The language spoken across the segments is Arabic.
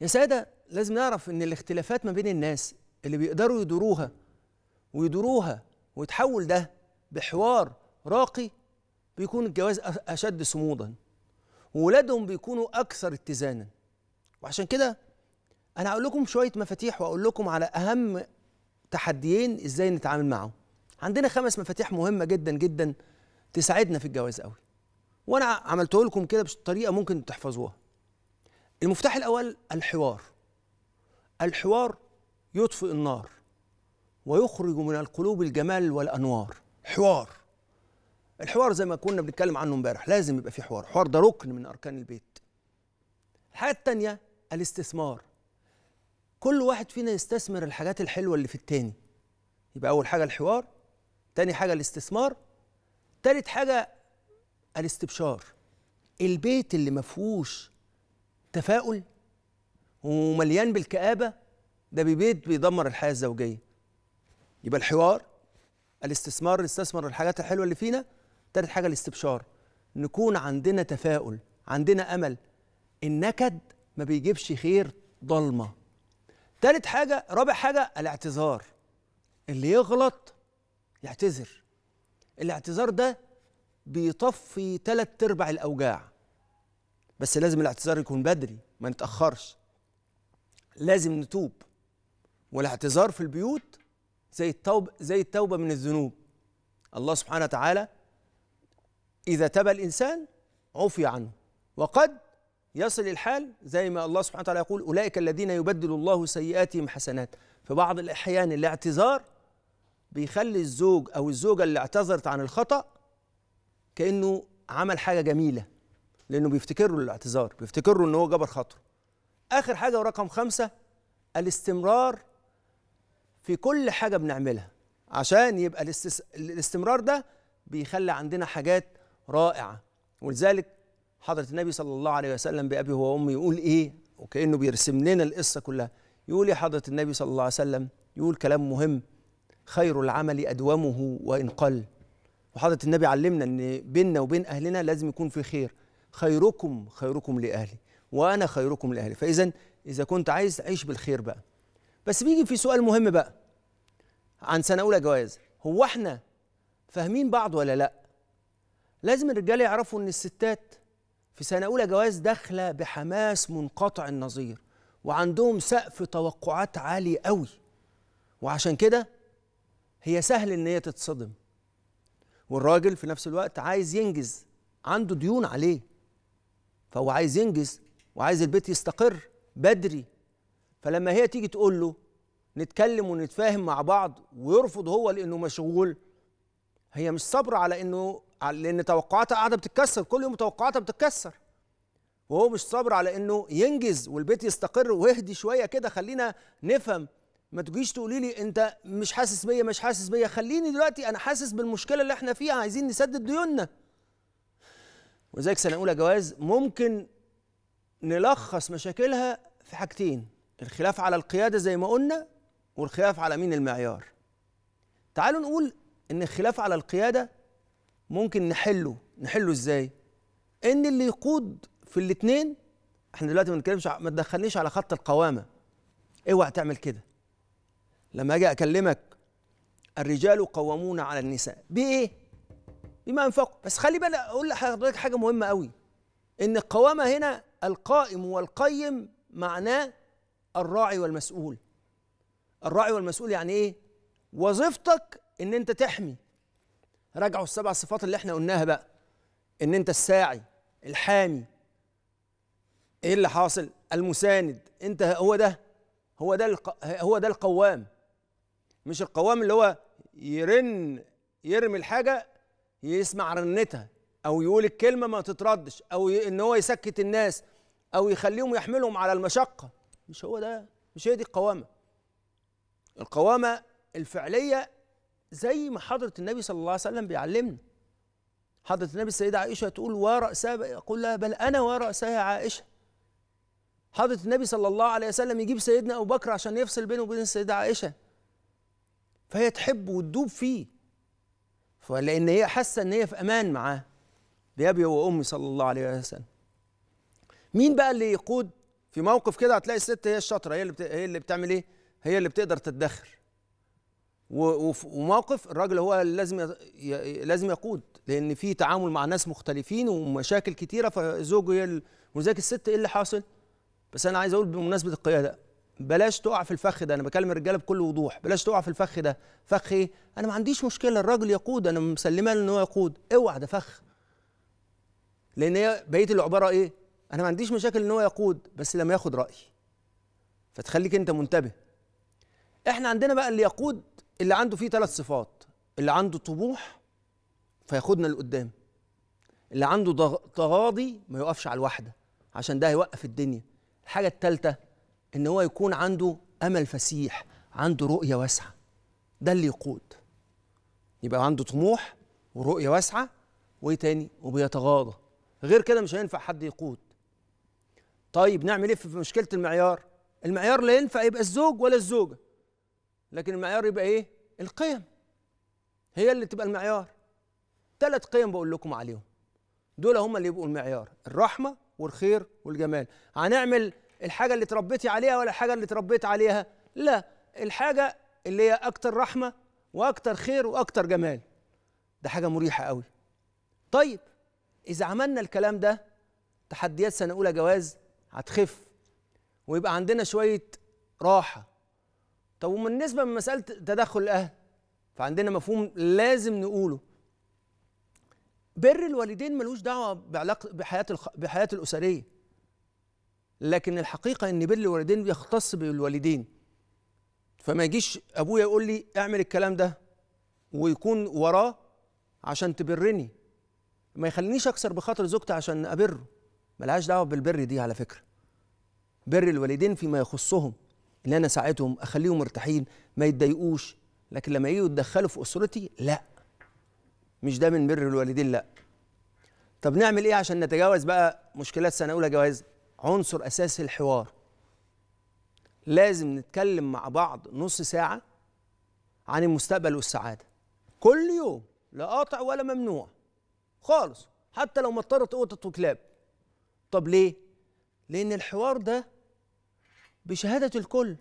يا سادة لازم نعرف ان الاختلافات ما بين الناس اللي بيقدروا يدوروها ويدوروها ويتحول ده بحوار راقي بيكون الجواز اشد صمودا وولادهم بيكونوا اكثر اتزانا وعشان كده انا هقول لكم شويه مفاتيح واقول لكم على اهم تحديين ازاي نتعامل معهم عندنا خمس مفاتيح مهمه جدا جدا تساعدنا في الجواز قوي وانا عملته لكم كده بطريقه ممكن تحفظوها المفتاح الأول الحوار الحوار يطفئ النار ويخرج من القلوب الجمال والأنوار حوار الحوار زي ما كنا بنتكلم عنه امبارح لازم يبقى في حوار حوار ده ركن من أركان البيت الحاجة التانية الاستثمار كل واحد فينا يستثمر الحاجات الحلوة اللي في التاني يبقى أول حاجة الحوار تاني حاجة الاستثمار تالت حاجة الاستبشار البيت اللي ما فيهوش تفاؤل ومليان بالكآبة ده بيبيت بيدمر الحياة الزوجية يبقى الحوار الاستثمار نستثمر الحاجات الحلوة اللي فينا تالت حاجة الاستبشار نكون عندنا تفاؤل عندنا أمل النكد ما بيجيبش خير ضلمة تالت حاجة رابع حاجة الاعتذار اللي يغلط يعتذر الاعتذار ده بيطفي تلات ارباع الأوجاع بس لازم الاعتذار يكون بدري ما نتاخرش لازم نتوب والاعتذار في البيوت زي التوبه زي التوبه من الذنوب الله سبحانه وتعالى اذا تاب الانسان عفي عنه وقد يصل الحال زي ما الله سبحانه وتعالى يقول اولئك الذين يبدل الله سيئاتهم حسنات في بعض الاحيان الاعتذار بيخلي الزوج او الزوجه اللي اعتذرت عن الخطا كانه عمل حاجه جميله لانه بيفتكروا الاعتذار بيفتكروا ان هو جبر خطوه اخر حاجه ورقم خمسة الاستمرار في كل حاجه بنعملها عشان يبقى الاستس... الاستمرار ده بيخلي عندنا حاجات رائعه ولذلك حضره النبي صلى الله عليه وسلم بابي هو وامي يقول ايه وكانه بيرسم لنا القصه كلها يقول يا إيه حضره النبي صلى الله عليه وسلم يقول كلام مهم خير العمل ادومه وان قل وحضره النبي علمنا ان بيننا وبين اهلنا لازم يكون في خير خيركم خيركم لأهلي وأنا خيركم لأهلي فإذا إذا كنت عايز عيش بالخير بقى بس بيجي في سؤال مهم بقى عن سنة أولى جواز هو إحنا فاهمين بعض ولا لأ؟ لازم الرجال يعرفوا إن الستات في سنة أولى جواز داخلة بحماس منقطع النظير وعندهم سقف توقعات عالي قوي وعشان كده هي سهل إن هي تتصدم والراجل في نفس الوقت عايز ينجز عنده ديون عليه فهو عايز ينجز وعايز البيت يستقر بدري فلما هي تيجي تقول له نتكلم ونتفاهم مع بعض ويرفض هو لانه مشغول هي مش صابره على انه لان توقعاتها قاعده بتتكسر كل يوم توقعاتها بتتكسر وهو مش صابر على انه ينجز والبيت يستقر واهدي شويه كده خلينا نفهم ما تجيش تقولي لي انت مش حاسس بيا مش حاسس بيا خليني دلوقتي انا حاسس بالمشكله اللي احنا فيها عايزين نسدد ديوننا ولذلك سنة أولى جواز ممكن نلخص مشاكلها في حاجتين الخلاف على القيادة زي ما قلنا والخلاف على مين المعيار تعالوا نقول إن الخلاف على القيادة ممكن نحله نحله إزاي إن اللي يقود في الاثنين احنا دلوقتي ما بنتكلمش ما تدخلنيش على خط القوامة اوعى إيه تعمل كده لما اجي اكلمك الرجال قوامون على النساء بايه بما انفقوا بس خلي بالك اقول لحضرتك حاجه مهمه قوي ان القوامه هنا القائم والقيم معناه الراعي والمسؤول الراعي والمسؤول يعني ايه وظيفتك ان انت تحمي راجعوا السبع صفات اللي احنا قلناها بقى ان انت الساعي الحامي ايه اللي حاصل المساند انت هو ده هو ده هو ده القوام مش القوام اللي هو يرن يرمي الحاجه يسمع رنتها او يقول الكلمه ما تتردش او ان هو يسكت الناس او يخليهم يحملهم على المشقه مش هو ده مش هي دي القوامه القوامه الفعليه زي ما حضره النبي صلى الله عليه وسلم بيعلمنا حضره النبي السيده عائشه تقول ورأسها يقول لها بل انا ورأسها عائشه حضره النبي صلى الله عليه وسلم يجيب سيدنا ابو بكر عشان يفصل بينه وبين السيده عائشه فهي تحب وتدوب فيه فلان هي حاسه ان هي في امان معاه بابي وامي صلى الله عليه وسلم مين بقى اللي يقود في موقف كده هتلاقي الست هي الشاطره هي اللي بت... هي اللي بتعمل ايه هي اللي بتقدر تتدخل و... وموقف الراجل هو لازم ي... ي... لازم يقود لان في تعامل مع ناس مختلفين ومشاكل كتيره فزوجه هي ال... وذاك الست ايه اللي حاصل بس انا عايز اقول بمناسبه القياده بلاش تقع في الفخ ده انا بكلم الرجاله بكل وضوح بلاش تقع في الفخ ده فخ ايه انا ما عنديش مشكله الراجل يقود انا مسلمه له ان هو يقود اوعى ده فخ لان هي بقيه العباره ايه انا ما عنديش مشاكل ان هو يقود بس لما ياخد رايي فتخليك انت منتبه احنا عندنا بقى اللي يقود اللي عنده فيه ثلاث صفات اللي عنده طموح فياخدنا لقدام اللي عنده تغاضي ما يقفش على الواحده عشان ده هيوقف الدنيا الحاجه الثالثه ان هو يكون عنده امل فسيح عنده رؤيه واسعه ده اللي يقود يبقى عنده طموح ورؤيه واسعه وايه تاني وبيتغاضى غير كده مش هينفع حد يقود طيب نعمل ايه في مشكله المعيار المعيار لا ينفع يبقى الزوج ولا الزوجه لكن المعيار يبقى ايه القيم هي اللي تبقى المعيار ثلاث قيم بقول لكم عليهم دول هم اللي يبقوا المعيار الرحمه والخير والجمال هنعمل الحاجه اللي تربيتي عليها ولا الحاجه اللي تربيت عليها لا الحاجه اللي هي اكتر رحمه واكتر خير واكتر جمال ده حاجه مريحه قوي طيب اذا عملنا الكلام ده تحديات سنه اولى جواز هتخف ويبقى عندنا شويه راحه طب وبالنسبه لمساله تدخل الاهل فعندنا مفهوم لازم نقوله بر الوالدين ملوش دعوه بعلاقه بحياه الخ... بحياه الاسريه لكن الحقيقه ان بر الوالدين بيختص بالوالدين فما يجيش ابويا يقول لي اعمل الكلام ده ويكون وراه عشان تبرني ما يخلينيش اكسر بخاطر زوجتي عشان ابره ملهاش دعوه بالبر دي على فكره بر الوالدين فيما يخصهم ان انا ساعتهم اخليهم مرتاحين ما يتضايقوش لكن لما يجوا يتدخلوا في اسرتي لا مش ده من بر الوالدين لا طب نعمل ايه عشان نتجاوز بقى مشكلات سنه اولى جواز عنصر اساسي الحوار لازم نتكلم مع بعض نص ساعه عن المستقبل والسعاده كل يوم لا قاطع ولا ممنوع خالص حتى لو مضطرت قطط وكلاب طب ليه لان الحوار ده بشهاده الكل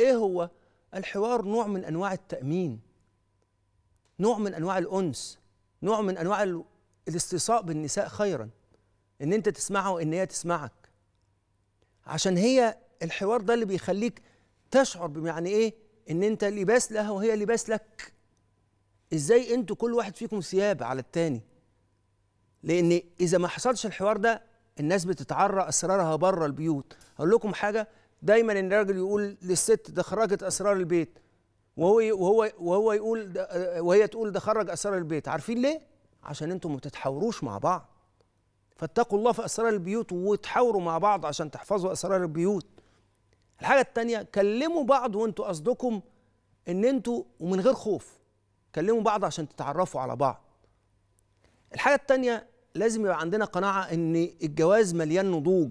ايه هو الحوار نوع من انواع التامين نوع من انواع الانس نوع من انواع الاستيصاء بالنساء خيرا ان انت تسمعه وان هي تسمعك عشان هي الحوار ده اللي بيخليك تشعر بمعنى ايه ان انت لباس لها وهي لباس لك ازاي انتوا كل واحد فيكم ثياب على التاني لان اذا ما حصلش الحوار ده الناس بتتعرى اسرارها بره البيوت اقول لكم حاجه دايما الراجل يقول للست ده خرجت اسرار البيت وهو وهو وهو يقول آه، وهي تقول ده خرج اسرار البيت عارفين ليه عشان انتوا ما بتتحاوروش مع بعض فاتقوا الله في اسرار البيوت وتحاوروا مع بعض عشان تحفظوا اسرار البيوت الحاجه الثانيه كلموا بعض وانتوا قصدكم ان انتوا ومن غير خوف كلموا بعض عشان تتعرفوا على بعض الحاجه الثانيه لازم يبقى عندنا قناعه ان الجواز مليان نضوج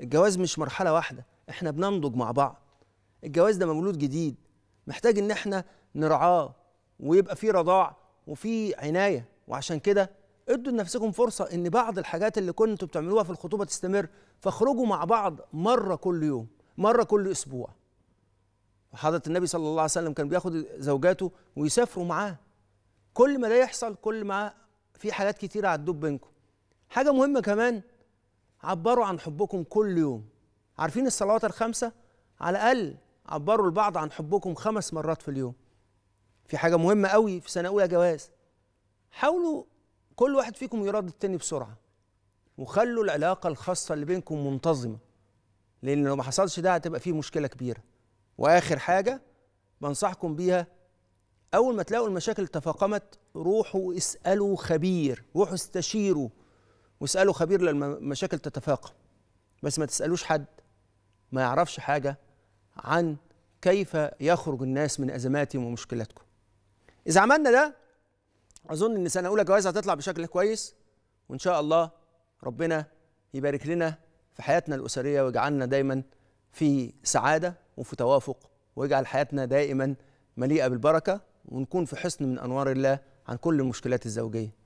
الجواز مش مرحله واحده احنا بننضج مع بعض الجواز ده مولود جديد محتاج ان احنا نرعاه ويبقى فيه رضاع وفيه عنايه وعشان كده ادوا لنفسكم فرصه ان بعض الحاجات اللي كنتوا بتعملوها في الخطوبه تستمر فاخرجوا مع بعض مره كل يوم مره كل اسبوع حضرة النبي صلى الله عليه وسلم كان بياخد زوجاته ويسافروا معاه كل ما ده يحصل كل ما في حاجات كتيرة هتدوب بينكم حاجة مهمة كمان عبروا عن حبكم كل يوم عارفين الصلوات الخمسة على الأقل عبروا البعض عن حبكم خمس مرات في اليوم في حاجة مهمة قوي في سنة أولى جواز حاولوا كل واحد فيكم يراد التاني بسرعه وخلوا العلاقه الخاصه اللي بينكم منتظمه لان لو ما حصلش ده هتبقى فيه مشكله كبيره واخر حاجه بنصحكم بيها اول ما تلاقوا المشاكل تفاقمت روحوا اسالوا خبير روحوا استشيروا واسالوا خبير لما المشاكل تتفاقم بس ما تسالوش حد ما يعرفش حاجه عن كيف يخرج الناس من ازماتهم ومشكلاتكم اذا عملنا ده اظن ان سنه اولى جواز هتطلع بشكل كويس وان شاء الله ربنا يبارك لنا في حياتنا الاسريه ويجعلنا دايما في سعاده وفي توافق ويجعل حياتنا دائما مليئه بالبركه ونكون في حسن من انوار الله عن كل المشكلات الزوجيه